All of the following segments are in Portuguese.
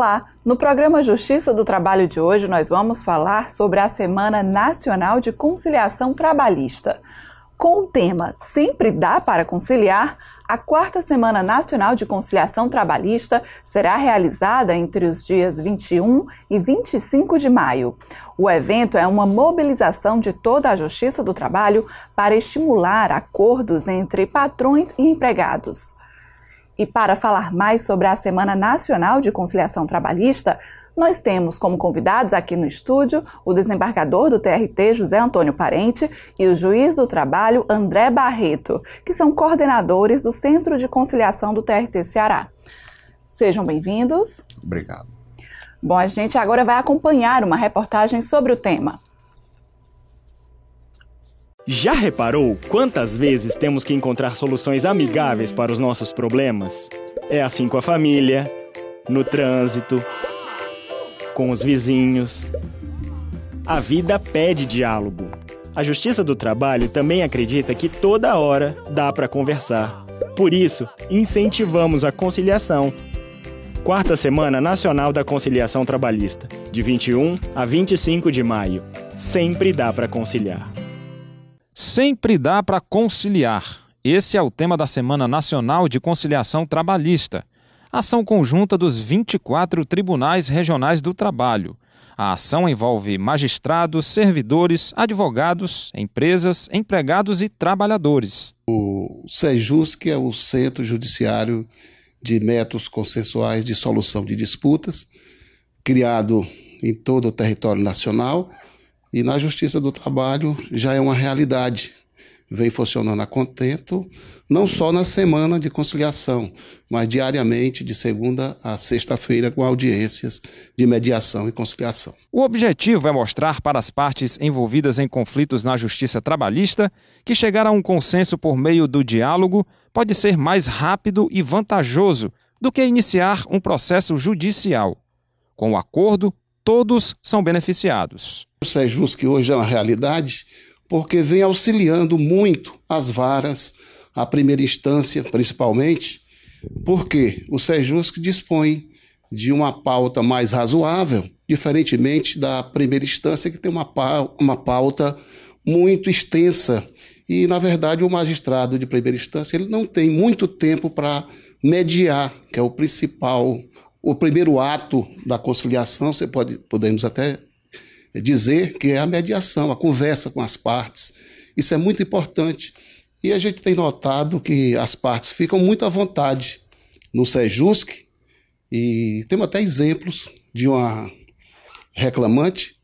Olá! No programa Justiça do Trabalho de hoje, nós vamos falar sobre a Semana Nacional de Conciliação Trabalhista. Com o tema Sempre dá para conciliar, a quarta Semana Nacional de Conciliação Trabalhista será realizada entre os dias 21 e 25 de maio. O evento é uma mobilização de toda a Justiça do Trabalho para estimular acordos entre patrões e empregados. E para falar mais sobre a Semana Nacional de Conciliação Trabalhista, nós temos como convidados aqui no estúdio o desembargador do TRT José Antônio Parente e o juiz do trabalho André Barreto, que são coordenadores do Centro de Conciliação do TRT Ceará. Sejam bem-vindos. Obrigado. Bom, a gente agora vai acompanhar uma reportagem sobre o tema. Já reparou quantas vezes temos que encontrar soluções amigáveis para os nossos problemas? É assim com a família, no trânsito, com os vizinhos. A vida pede diálogo. A Justiça do Trabalho também acredita que toda hora dá para conversar. Por isso, incentivamos a conciliação. Quarta Semana Nacional da Conciliação Trabalhista, de 21 a 25 de maio. Sempre dá para conciliar. Sempre dá para conciliar. Esse é o tema da Semana Nacional de Conciliação Trabalhista, ação conjunta dos 24 tribunais regionais do trabalho. A ação envolve magistrados, servidores, advogados, empresas, empregados e trabalhadores. O SEJUS, que é o Centro Judiciário de Métodos Consensuais de Solução de Disputas, criado em todo o território nacional, e na Justiça do Trabalho já é uma realidade. Vem funcionando a contento, não só na semana de conciliação, mas diariamente, de segunda a sexta-feira, com audiências de mediação e conciliação. O objetivo é mostrar para as partes envolvidas em conflitos na justiça trabalhista que chegar a um consenso por meio do diálogo pode ser mais rápido e vantajoso do que iniciar um processo judicial. Com o acordo, todos são beneficiados. O SEJUS, é que hoje é uma realidade, porque vem auxiliando muito as varas, a primeira instância principalmente, porque o SEJUSC dispõe de uma pauta mais razoável, diferentemente da primeira instância, que tem uma, uma pauta muito extensa. E, na verdade, o magistrado de primeira instância ele não tem muito tempo para mediar, que é o principal o primeiro ato da conciliação, você pode, podemos até dizer que é a mediação, a conversa com as partes. Isso é muito importante. E a gente tem notado que as partes ficam muito à vontade no SEJUSC, e temos até exemplos de uma reclamante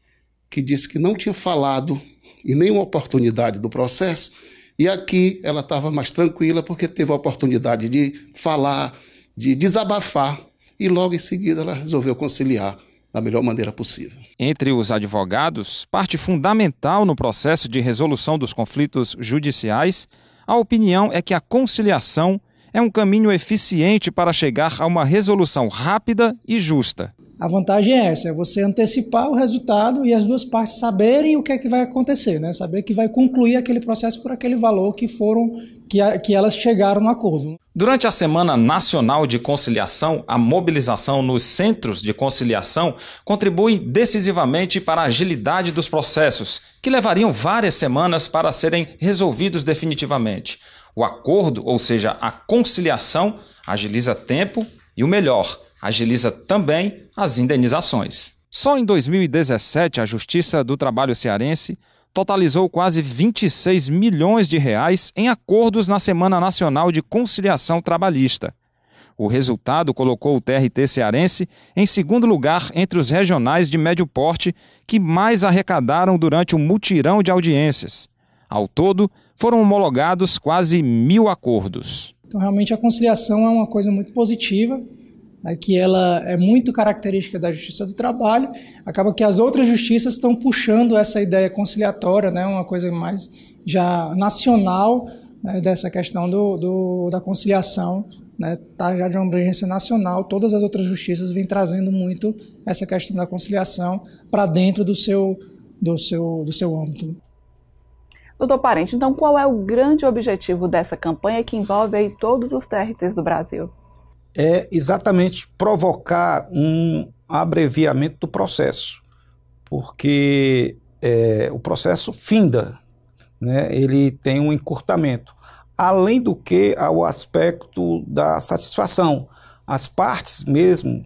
que disse que não tinha falado em nenhuma oportunidade do processo, e aqui ela estava mais tranquila porque teve a oportunidade de falar, de desabafar e logo em seguida ela resolveu conciliar da melhor maneira possível. Entre os advogados, parte fundamental no processo de resolução dos conflitos judiciais, a opinião é que a conciliação é um caminho eficiente para chegar a uma resolução rápida e justa. A vantagem é essa, é você antecipar o resultado e as duas partes saberem o que é que vai acontecer, né? Saber que vai concluir aquele processo por aquele valor que foram que, a, que elas chegaram no acordo. Durante a Semana Nacional de Conciliação, a mobilização nos centros de conciliação contribui decisivamente para a agilidade dos processos, que levariam várias semanas para serem resolvidos definitivamente. O acordo, ou seja, a conciliação, agiliza tempo e o melhor, agiliza também as indenizações. Só em 2017, a Justiça do Trabalho Cearense totalizou quase 26 milhões de reais em acordos na Semana Nacional de Conciliação Trabalhista. O resultado colocou o TRT cearense em segundo lugar entre os regionais de médio porte que mais arrecadaram durante o mutirão de audiências. Ao todo, foram homologados quase mil acordos. Então, realmente, a conciliação é uma coisa muito positiva né, que ela é muito característica da justiça do trabalho, acaba que as outras justiças estão puxando essa ideia conciliatória, né, uma coisa mais já nacional né, dessa questão do, do da conciliação, está né, tá já de uma abrangência nacional. Todas as outras justiças vêm trazendo muito essa questão da conciliação para dentro do seu do seu do seu âmbito. Doutor Parente, então qual é o grande objetivo dessa campanha que envolve aí todos os TRTs do Brasil? é exatamente provocar um abreviamento do processo, porque é, o processo finda, né? ele tem um encurtamento. Além do que, ao aspecto da satisfação, as partes mesmo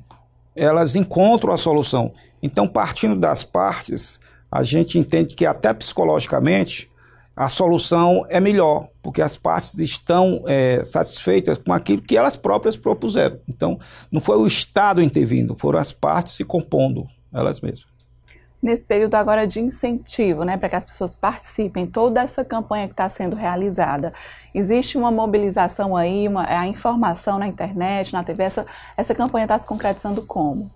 elas encontram a solução. Então, partindo das partes, a gente entende que até psicologicamente a solução é melhor, porque as partes estão é, satisfeitas com aquilo que elas próprias propuseram. Então, não foi o Estado intervindo, foram as partes se compondo elas mesmas. Nesse período agora de incentivo, né, para que as pessoas participem, toda essa campanha que está sendo realizada, existe uma mobilização aí, uma, a informação na internet, na TV, essa, essa campanha está se concretizando como?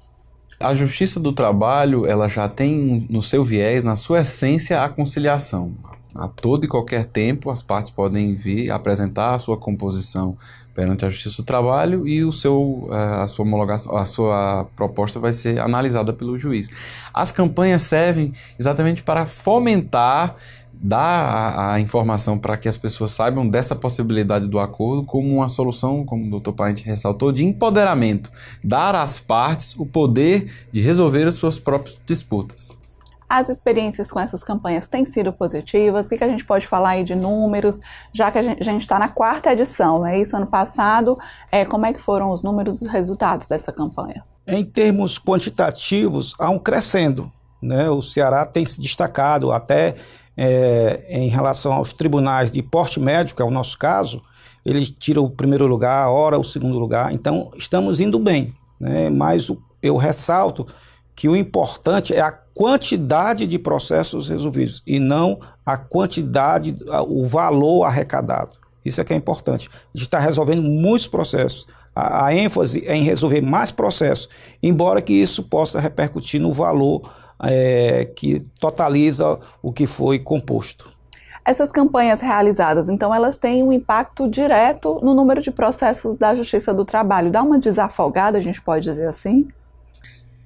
A justiça do trabalho, ela já tem no seu viés, na sua essência, a conciliação a todo e qualquer tempo, as partes podem vir apresentar a sua composição perante a Justiça do Trabalho e o seu, eh, a, sua homologação, a sua proposta vai ser analisada pelo juiz. As campanhas servem exatamente para fomentar, dar a, a informação para que as pessoas saibam dessa possibilidade do acordo como uma solução, como o doutor Paente ressaltou, de empoderamento, dar às partes o poder de resolver as suas próprias disputas. As experiências com essas campanhas têm sido positivas? O que, que a gente pode falar aí de números, já que a gente está na quarta edição, não é isso? Ano passado, é, como é que foram os números os resultados dessa campanha? Em termos quantitativos, há um crescendo. Né? O Ceará tem se destacado até é, em relação aos tribunais de porte médio, que é o nosso caso, ele tira o primeiro lugar, ora o segundo lugar. Então, estamos indo bem. Né? Mas eu ressalto que o importante é a quantidade de processos resolvidos e não a quantidade, o valor arrecadado. Isso é que é importante. A gente está resolvendo muitos processos. A, a, ênfase é em resolver mais processos, embora que isso possa repercutir no valor é, que totaliza o que foi composto. Essas campanhas realizadas, então, elas têm um impacto direto no número de processos da Justiça do Trabalho. Dá uma desafogada, a gente pode dizer assim?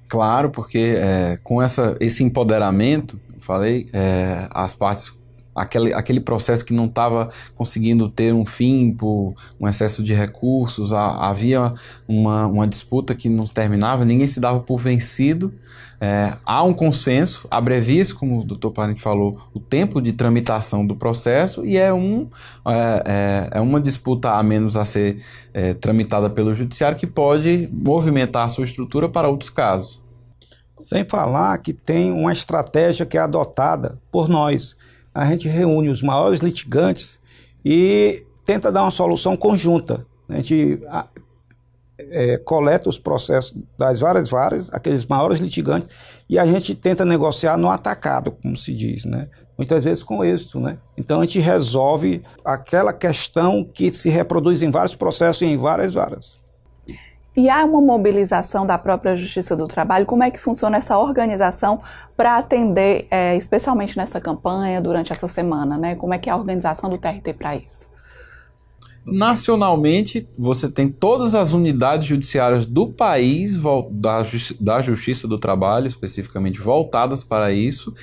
claro, porque é, com essa, esse empoderamento, falei, é, as partes aquele, aquele processo que não estava conseguindo ter um fim por um excesso de recursos, a, havia uma, uma disputa que não terminava, ninguém se dava por vencido. É, há um consenso, abrevia-se, como o doutor Parente falou, o tempo de tramitação do processo e é, um, é, é, é uma disputa a menos a ser é, tramitada pelo judiciário que pode movimentar a sua estrutura para outros casos. Sem falar que tem uma estratégia que é adotada por nós, a gente reúne os maiores litigantes e tenta dar uma solução conjunta. A gente é, coleta os processos das várias várias, aqueles maiores litigantes, e a gente tenta negociar no atacado, como se diz, né? Muitas vezes com êxito, né? Então a gente resolve aquela questão que se reproduz em vários processos e em várias várias. E há uma mobilização da própria Justiça do Trabalho? Como é que funciona essa organização para atender, é, especialmente nessa campanha, durante essa semana? Né? Como é que é a organização do TRT para isso? Nacionalmente, você tem todas as unidades judiciárias do país, da, justi da Justiça do Trabalho, especificamente, voltadas para isso,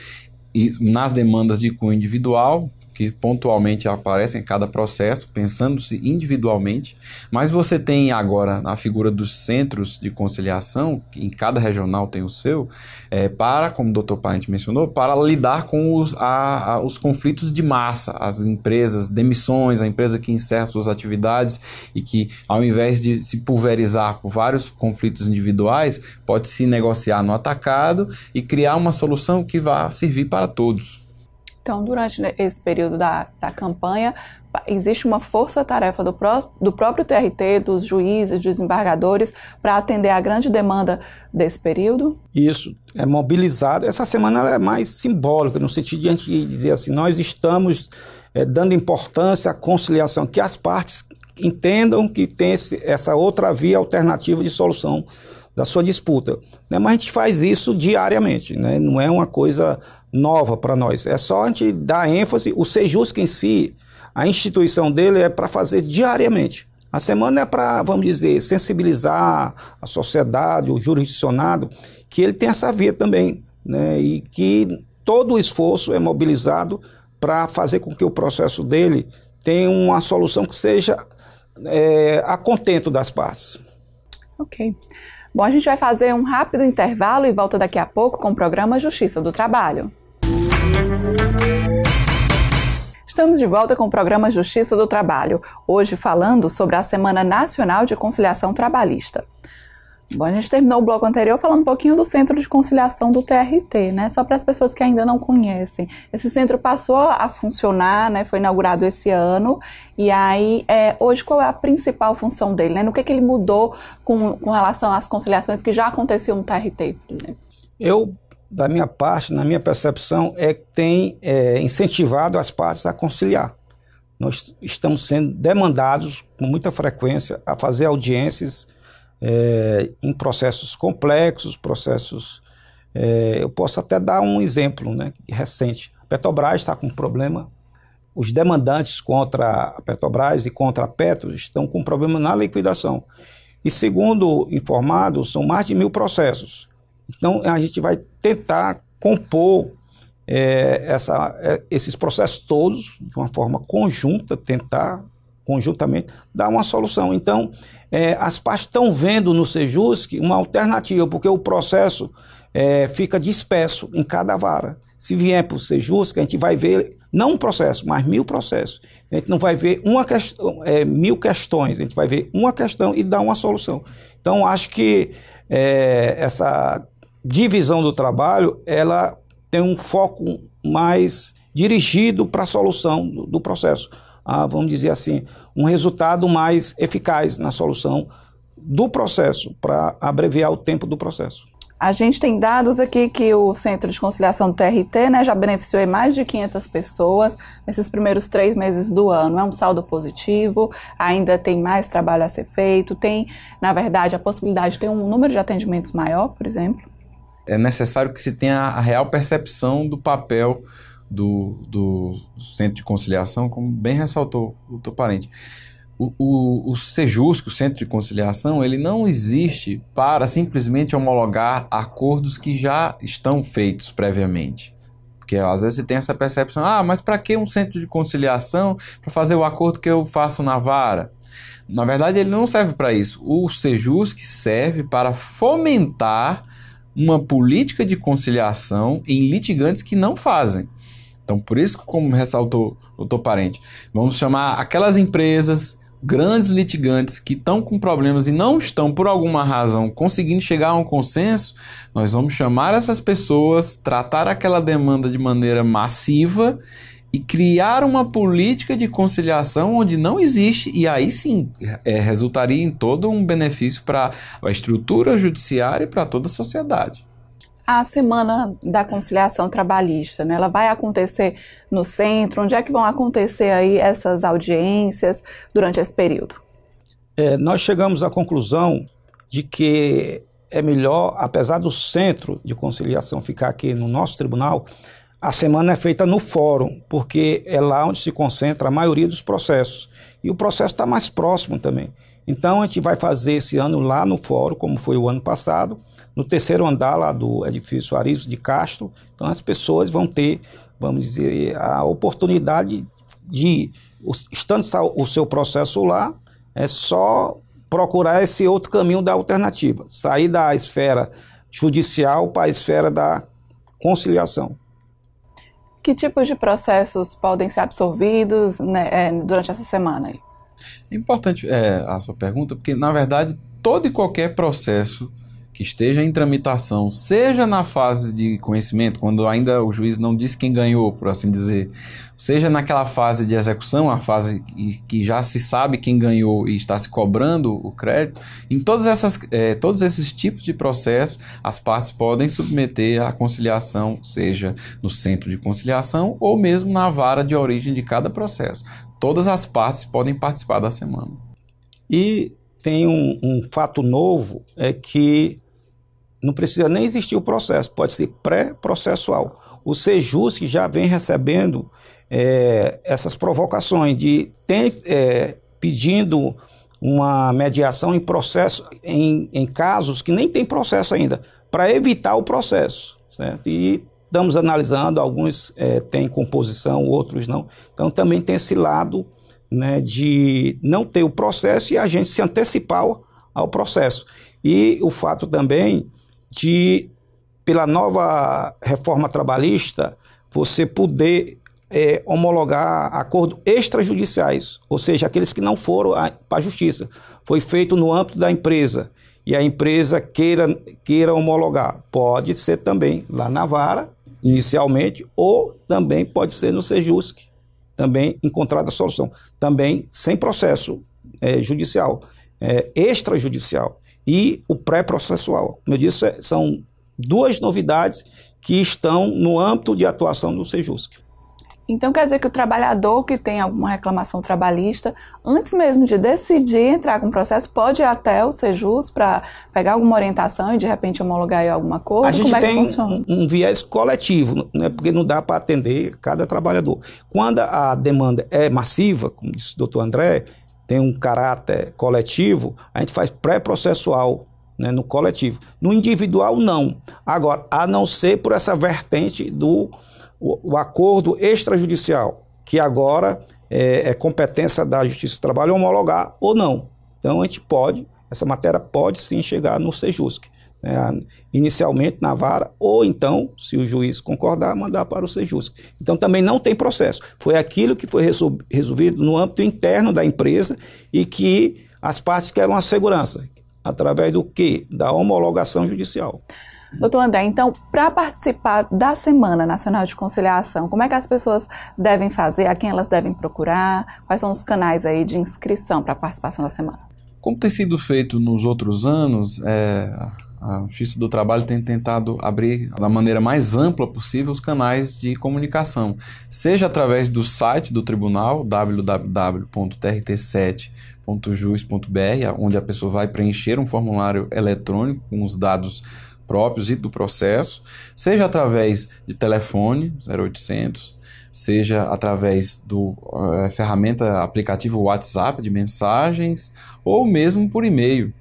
e nas demandas de cunho individual, que pontualmente aparecem em cada processo, pensando-se individualmente, mas você tem agora a figura dos centros de conciliação, que em cada regional tem o seu, é, para, como o Dr. Parente mencionou, para lidar com os, a, a, os conflitos de massa, as empresas, demissões, a empresa que encerra suas atividades e que, ao invés de se pulverizar por vários conflitos individuais, pode se negociar no atacado e criar uma solução que vá servir para todos. Então, durante né, esse período da, da campanha, existe uma força-tarefa do, do próprio TRT, dos juízes, desembargadores, para atender à grande demanda desse período? Isso, é mobilizado. Essa semana é mais simbólica, no sentido de a gente dizer assim, nós estamos é, dando importância à conciliação, que as partes entendam que tem esse, essa outra via alternativa de solução da sua disputa. Né? Mas a gente faz isso diariamente, né? não é uma coisa nova para nós. É só a gente dar ênfase. O Sejusca em si, a instituição dele é para fazer diariamente. A semana é para, vamos dizer, sensibilizar a sociedade, o jurisdicionado, que ele tem essa via também, né? e que todo o esforço é mobilizado para fazer com que o processo dele tenha uma solução que seja é, a contento das partes. Ok. Bom, a gente vai fazer um rápido intervalo e volta daqui a pouco com o programa Justiça do Trabalho. Estamos de volta com o programa Justiça do Trabalho, hoje falando sobre a Semana Nacional de Conciliação Trabalhista. Bom, a gente terminou o bloco anterior falando um pouquinho do Centro de Conciliação do TRT, né? Só para as pessoas que ainda não conhecem. Esse centro passou a funcionar, né? Foi inaugurado esse ano. E aí, é, hoje, qual é a principal função dele, né? No que, que ele mudou com, com relação às conciliações que já aconteciam no TRT, Eu, da minha parte, na minha percepção, é que tem é, incentivado as partes a conciliar. Nós estamos sendo demandados com muita frequência a fazer audiências é, em processos complexos, processos. É, eu posso até dar um exemplo né, recente. A Petrobras está com um problema. Os demandantes contra a Petrobras e contra a Petro estão com um problema na liquidação. E segundo informado, são mais de mil processos. Então a gente vai tentar compor é, essa, é, esses processos todos de uma forma conjunta, tentar conjuntamente, dá uma solução. Então, é, as partes estão vendo no Sejusc uma alternativa, porque o processo é, fica disperso em cada vara. Se vier para o Sejusc, a gente vai ver não um processo, mas mil processos. A gente não vai ver uma questão, é, mil questões, a gente vai ver uma questão e dar uma solução. Então, acho que é, essa divisão do trabalho, ela tem um foco mais dirigido para a solução do, do processo ah, vamos dizer assim, um resultado mais eficaz na solução do processo, para abreviar o tempo do processo. A gente tem dados aqui que o Centro de Conciliação do TRT né, já beneficiou mais de 500 pessoas nesses primeiros três meses do ano. É um saldo positivo, ainda tem mais trabalho a ser feito, tem, na verdade, a possibilidade de ter um número de atendimentos maior, por exemplo. É necessário que se tenha a real percepção do papel do, do Centro de Conciliação, como bem ressaltou o teu parente. O, o, o Sejusc, o Centro de Conciliação, ele não existe para simplesmente homologar acordos que já estão feitos previamente. Porque às vezes você tem essa percepção, ah, mas para que um centro de conciliação para fazer o acordo que eu faço na vara? Na verdade, ele não serve para isso. O Sejusc serve para fomentar uma política de conciliação em litigantes que não fazem. Então, por isso, como ressaltou o doutor Parente, vamos chamar aquelas empresas, grandes litigantes que estão com problemas e não estão, por alguma razão, conseguindo chegar a um consenso, nós vamos chamar essas pessoas, tratar aquela demanda de maneira massiva e criar uma política de conciliação onde não existe, e aí sim é, resultaria em todo um benefício para a estrutura judiciária e para toda a sociedade a semana da conciliação trabalhista, né? Ela vai acontecer no centro? Onde é que vão acontecer aí essas audiências durante esse período? É, nós chegamos à conclusão de que é melhor, apesar do centro de conciliação ficar aqui no nosso tribunal, a semana é feita no fórum, porque é lá onde se concentra a maioria dos processos. E o processo está mais próximo também. Então a gente vai fazer esse ano lá no fórum, como foi o ano passado no terceiro andar lá do edifício Arizo de Castro. Então as pessoas vão ter, vamos dizer, a oportunidade de, estando o seu processo lá, é só procurar esse outro caminho da alternativa, sair da esfera judicial para a esfera da conciliação. Que tipos de processos podem ser absorvidos né, é, durante essa semana? Aí? É importante é, a sua pergunta, porque na verdade todo e qualquer processo que esteja em tramitação, seja na fase de conhecimento, quando ainda o juiz não diz quem ganhou, por assim dizer, seja naquela fase de execução, a fase que já se sabe quem ganhou e está se cobrando o crédito, em todas essas, é, todos esses tipos de processos, as partes podem submeter a conciliação, seja no centro de conciliação ou mesmo na vara de origem de cada processo. Todas as partes podem participar da semana. E tem um, um fato novo, é que não precisa nem existir o processo, pode ser pré-processual. O SEJUS que já vem recebendo é, essas provocações de tem, é, pedindo uma mediação em processo em, em casos que nem tem processo ainda, para evitar o processo. Certo? E estamos analisando, alguns é, têm composição, outros não. Então também tem esse lado né, de não ter o processo e a gente se antecipar ao, ao processo. E o fato também de, pela nova reforma trabalhista, você poder é, homologar acordos extrajudiciais, ou seja, aqueles que não foram para a justiça. Foi feito no âmbito da empresa e a empresa queira, queira homologar. Pode ser também lá na vara, inicialmente, ou também pode ser no Sejusc, também encontrada a solução. Também sem processo é, judicial, é, extrajudicial e o pré-processual. Como eu disse, são duas novidades que estão no âmbito de atuação do SEJUSC. Então quer dizer que o trabalhador que tem alguma reclamação trabalhista, antes mesmo de decidir entrar com o processo, pode ir até o Sejus para pegar alguma orientação e de repente homologar alguma coisa? A gente Como é tem um, um viés coletivo, né, porque não dá para atender cada trabalhador. Quando a demanda é massiva, como disse o doutor André, tem um caráter coletivo, a gente faz pré-processual né, no coletivo. No individual, não. Agora, a não ser por essa vertente do o, o acordo extrajudicial, que agora é, é, competência da Justiça do Trabalho homologar ou não. Então, a gente pode, essa matéria pode sim chegar no Sejusc né, inicialmente na vara, ou então, se o juiz concordar, mandar para o Sejusc. Então também não tem processo. Foi aquilo que foi resolvido no âmbito interno da empresa e que as partes querem uma segurança. Através do que? Da homologação judicial. Doutor André, então, para participar da Semana Nacional de Conciliação, como é que as pessoas devem fazer? A quem elas devem procurar? Quais são os canais aí de inscrição para a participação da semana? Como tem sido feito nos outros anos, é, a Justiça do Trabalho tem tentado abrir da maneira mais ampla possível os canais de comunicação, seja através do site do tribunal, www.trt7.jus.br, onde a pessoa vai preencher um formulário eletrônico com os dados próprios e do processo, seja através de telefone 0800, seja através do uh, ferramenta aplicativo WhatsApp de mensagens ou mesmo por e-mail.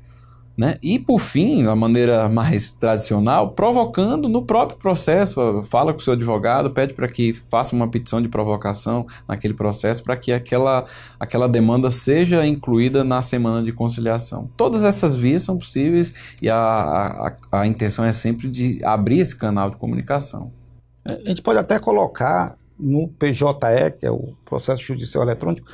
Né? E, por fim, da maneira mais tradicional, provocando no próprio processo. Fala com o seu advogado, pede para que faça uma petição de provocação naquele processo para que aquela, aquela demanda seja incluída na semana de conciliação. Todas essas vias são possíveis e a, a, a intenção é sempre de abrir esse canal de comunicação. É, a gente pode até colocar no PJE, que é o Processo Judicial Eletrônico,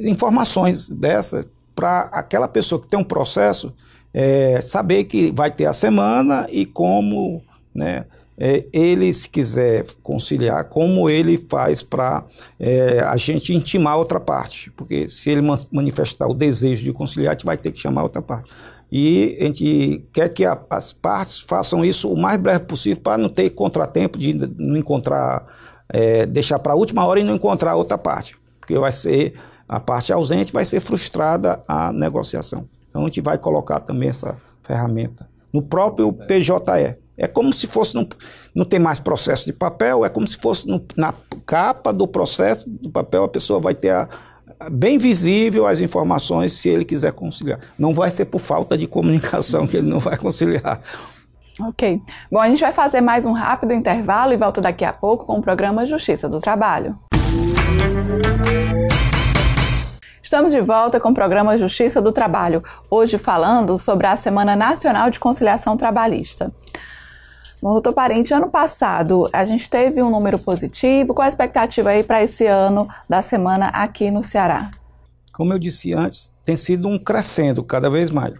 informações dessa para aquela pessoa que tem um processo é, saber que vai ter a semana e como né, é, ele, se quiser conciliar, como ele faz para é, a gente intimar outra parte. Porque se ele manifestar o desejo de conciliar, a gente vai ter que chamar outra parte. E a gente quer que a, as partes façam isso o mais breve possível para não ter contratempo de não encontrar, é, deixar para a última hora e não encontrar outra parte. Porque vai ser a parte ausente vai ser frustrada a negociação. Então a gente vai colocar também essa ferramenta no próprio PJE. É como se fosse, no, não tem mais processo de papel, é como se fosse no, na capa do processo do papel, a pessoa vai ter a, a, bem visível as informações se ele quiser conciliar. Não vai ser por falta de comunicação que ele não vai conciliar. Ok. Bom, a gente vai fazer mais um rápido intervalo e volta daqui a pouco com o programa Justiça do Trabalho. Estamos de volta com o programa Justiça do Trabalho, hoje falando sobre a Semana Nacional de Conciliação Trabalhista. Bom, doutor Parente, ano passado a gente teve um número positivo. Qual a expectativa aí para esse ano da semana aqui no Ceará? Como eu disse antes, tem sido um crescendo cada vez mais.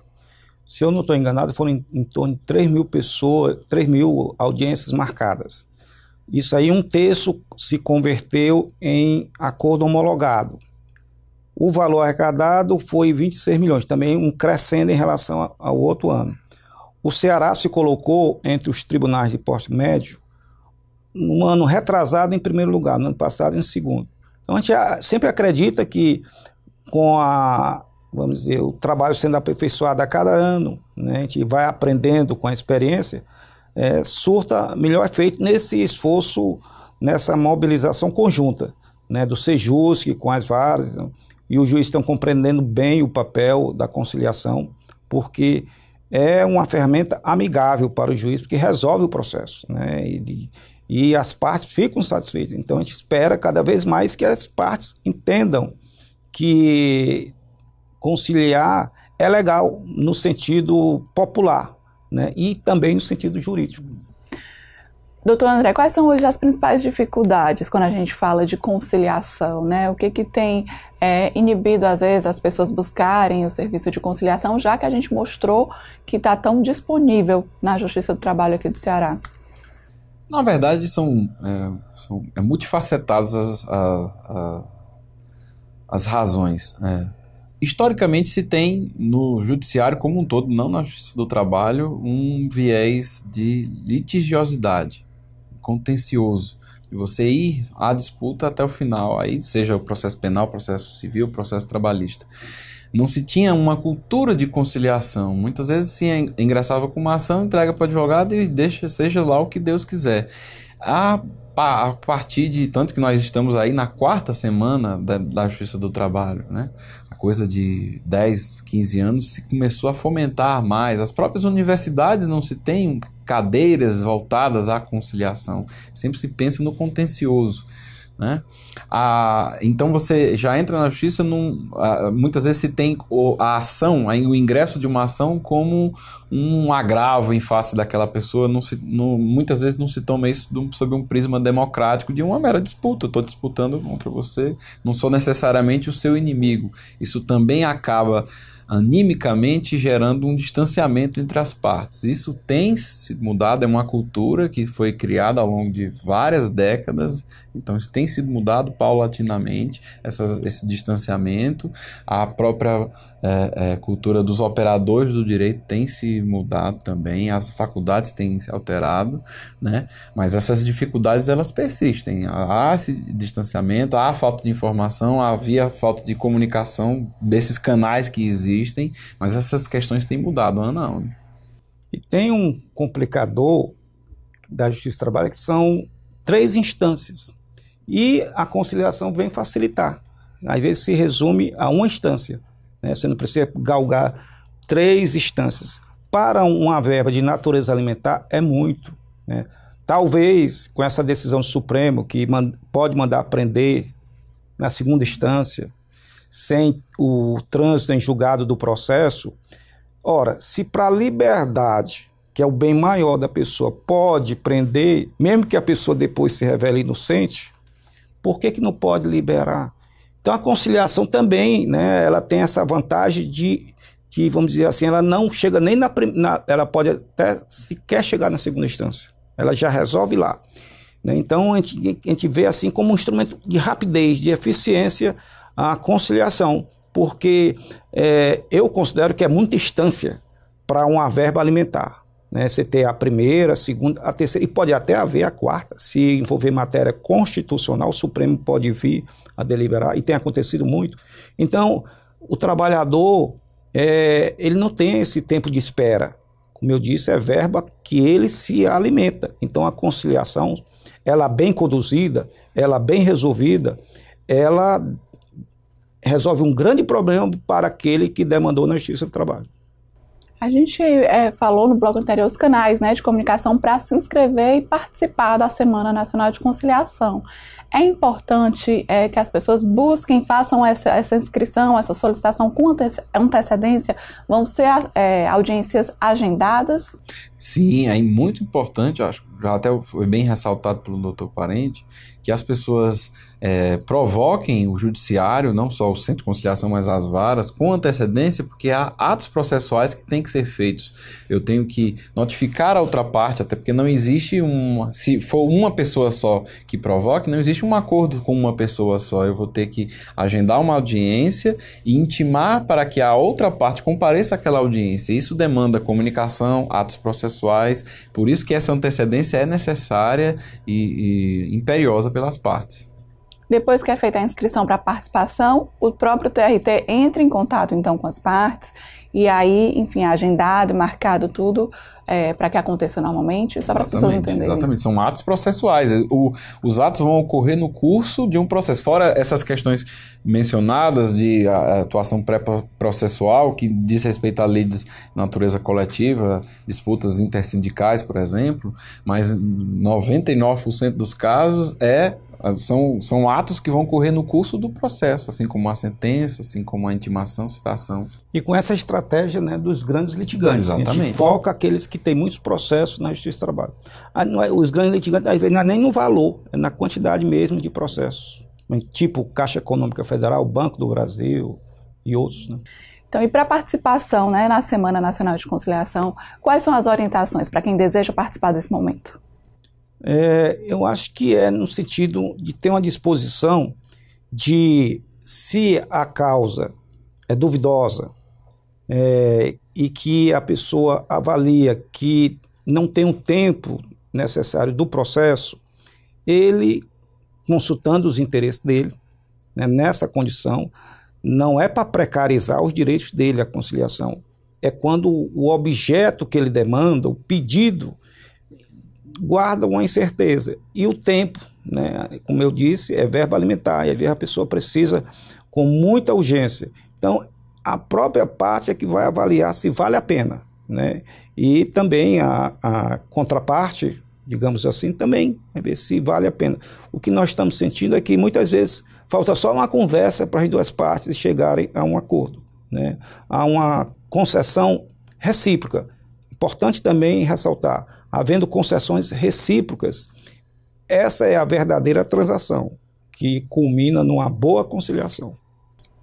Se eu não estou enganado, foram em, em, torno de 3 mil pessoas, 3 mil audiências marcadas. Isso aí, um terço se converteu em acordo homologado. O valor arrecadado foi 26 milhões, também um crescendo em relação ao outro ano. O Ceará se colocou entre os tribunais de porte médio um ano retrasado em primeiro lugar, no ano passado em segundo. Então a gente sempre acredita que com a, vamos dizer, o trabalho sendo aperfeiçoado a cada ano, né, a gente vai aprendendo com a experiência, é, surta melhor efeito nesse esforço, nessa mobilização conjunta né, do Sejusc com as várias. Então, e os juízes estão compreendendo bem o papel da conciliação, porque é uma ferramenta amigável para o juiz, porque resolve o processo, né? E, e as partes ficam satisfeitas. Então a gente espera cada vez mais que as partes entendam que conciliar é legal no sentido popular, né? E também no sentido jurídico. Doutor André, quais são hoje as principais dificuldades quando a gente fala de conciliação, né? O que que tem é inibido, às vezes, as pessoas buscarem o serviço de conciliação, já que a gente mostrou que está tão disponível na Justiça do Trabalho aqui do Ceará? Na verdade, são, é, são é multifacetadas as, a, a, as razões. É. Historicamente, se tem no judiciário como um todo, não na justiça do trabalho, um viés de litigiosidade, contencioso e você ir à disputa até o final, aí seja o processo penal, processo civil, processo trabalhista. Não se tinha uma cultura de conciliação. Muitas vezes se engraçava com uma ação, entrega para o advogado e deixa seja lá o que Deus quiser. A, a partir de tanto que nós estamos aí na quarta semana da, da Justiça do Trabalho, né? A coisa de 10, 15 anos se começou a fomentar mais. As próprias universidades não se têm cadeiras voltadas à conciliação. Sempre se pensa no contencioso. Né? Ah, então você já entra na justiça, num, ah, muitas vezes se tem a ação, o ingresso de uma ação como um agravo em face daquela pessoa, não se, não, muitas vezes não se toma isso do, sob um prisma democrático de uma mera disputa, estou disputando contra você, não sou necessariamente o seu inimigo, isso também acaba animicamente gerando um distanciamento entre as partes. Isso tem se mudado, é uma cultura que foi criada ao longo de várias décadas, então isso tem sido mudado paulatinamente, essa, esse distanciamento, a própria é, é, cultura dos operadores do direito tem se mudado também, as faculdades têm se alterado, né? mas essas dificuldades elas persistem. Há esse distanciamento, há falta de informação, havia falta de comunicação desses canais que existem, mas essas questões têm mudado, Ana a E tem um complicador da Justiça do Trabalho que são três instâncias. E a conciliação vem facilitar. Às vezes se resume a uma instância. Né? Você não precisa galgar três instâncias. Para uma verba de natureza alimentar, é muito. Né? Talvez com essa decisão do Supremo, que pode mandar prender na segunda instância, sem o trânsito em julgado do processo. Ora, se para a liberdade, que é o bem maior da pessoa, pode prender, mesmo que a pessoa depois se revele inocente, por que, que não pode liberar? Então a conciliação também, né, ela tem essa vantagem de que, vamos dizer assim, ela não chega nem na, primeira. ela pode até sequer chegar na segunda instância. Ela já resolve lá. Né? Então a gente, a gente vê assim como um instrumento de rapidez, de eficiência a conciliação, porque é, eu considero que é muita instância para uma verba alimentar né? Você ter a primeira, a segunda, a terceira, e pode até haver a quarta. Se envolver matéria constitucional, o Supremo pode vir a deliberar, e tem acontecido muito. Então, o trabalhador, é, ele não tem esse tempo de espera. Como eu disse, é verba que ele se alimenta. Então, a conciliação, ela bem conduzida, ela bem resolvida, ela resolve um grande problema para aquele que demandou na Justiça do Trabalho. A gente é, falou no bloco anterior os canais né, de comunicação para se inscrever e participar da Semana Nacional de Conciliação. É importante é, que as pessoas busquem, façam essa, essa inscrição, essa solicitação com antecedência. Vão ser é, audiências agendadas? Sim, é muito importante, acho já até foi bem ressaltado pelo doutor Parente, que as pessoas é, provoquem o judiciário, não só o centro de conciliação, mas as varas, com antecedência, porque há atos processuais que têm que ser feitos. Eu tenho que notificar a outra parte, até porque não existe uma. Se for uma pessoa só que provoque, não existe um acordo com uma pessoa só. Eu vou ter que agendar uma audiência e intimar para que a outra parte compareça àquela audiência. Isso demanda comunicação, atos processuais, por isso que essa antecedência é necessária e, e imperiosa pelas partes. Depois que é feita a inscrição para participação, o próprio TRT entra em contato então com as partes e aí, enfim, agendado, marcado tudo, é, para que aconteça normalmente, só para as pessoas entenderem. Exatamente, são atos processuais. O, os atos vão ocorrer no curso de um processo. Fora essas questões mencionadas de atuação pré-processual, que diz respeito a leis de natureza coletiva, disputas intersindicais, por exemplo, mas 99% dos casos é ah, são, são atos que vão ocorrer no curso do processo, assim como a sentença, assim como a intimação, citação. E com essa estratégia né, dos grandes litigantes. Exatamente. A gente foca aqueles que têm muitos processos na Justiça do Trabalho. Ah, é, os grandes litigantes, às vezes, não é nem no valor, é na quantidade mesmo de processos. Tipo Caixa Econômica Federal, Banco do Brasil e outros. Né? Então, e para a participação né, na Semana Nacional de Conciliação, quais são as orientações para quem deseja participar desse momento? é, eu acho que é no sentido de ter uma disposição de, se a causa é duvidosa é, e que a pessoa avalia que não tem o tempo necessário do processo, ele, consultando os interesses dele, né, nessa condição, não é para precarizar os direitos dele à conciliação. É quando o objeto que ele demanda, o pedido guarda uma incerteza. E o tempo, né? como eu disse, é verbo alimentar, e a pessoa precisa com muita urgência. Então, a própria parte é que vai avaliar se vale a pena. Né? E também a, a contraparte, digamos assim, também, é né, ver se vale a pena. O que nós estamos sentindo é que muitas vezes falta só uma conversa para as duas partes chegarem a um acordo, né? a uma concessão recíproca. Importante também ressaltar havendo concessões recíprocas. Essa é a verdadeira transação, que culmina numa boa conciliação.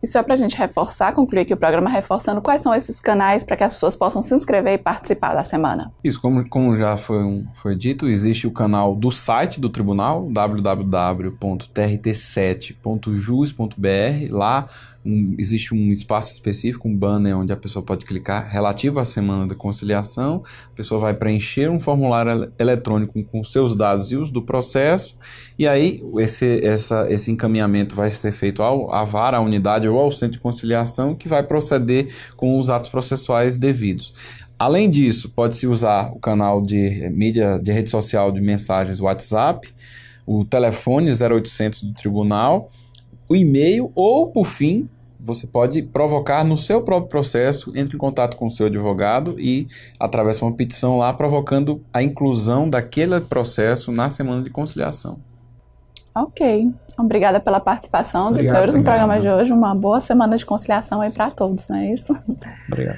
E só para a gente reforçar, concluir aqui o programa reforçando quais são esses canais para que as pessoas possam se inscrever e participar da semana. Isso, como, como já foi, foi dito, existe o canal do site do tribunal, www.trt7.jus.br. Lá um, existe um espaço específico, um banner onde a pessoa pode clicar relativo à semana da conciliação. A pessoa vai preencher um formulário eletrônico com seus dados e os do processo, e aí esse, essa, esse encaminhamento vai ser feito ao à vara, à unidade ou ao centro de conciliação, que vai proceder com os atos processuais devidos. Além disso, pode-se usar o canal de eh, mídia, de rede social de mensagens WhatsApp, o telefone 0800 do tribunal, o e-mail ou, por fim, você pode provocar no seu próprio processo, entre em contato com o seu advogado e, através de uma petição lá, provocando a inclusão daquele processo na semana de conciliação. Ok. Obrigada pela participação Obrigado, dos senhores no programa de hoje. Uma boa semana de conciliação aí para todos, não é isso? Obrigado.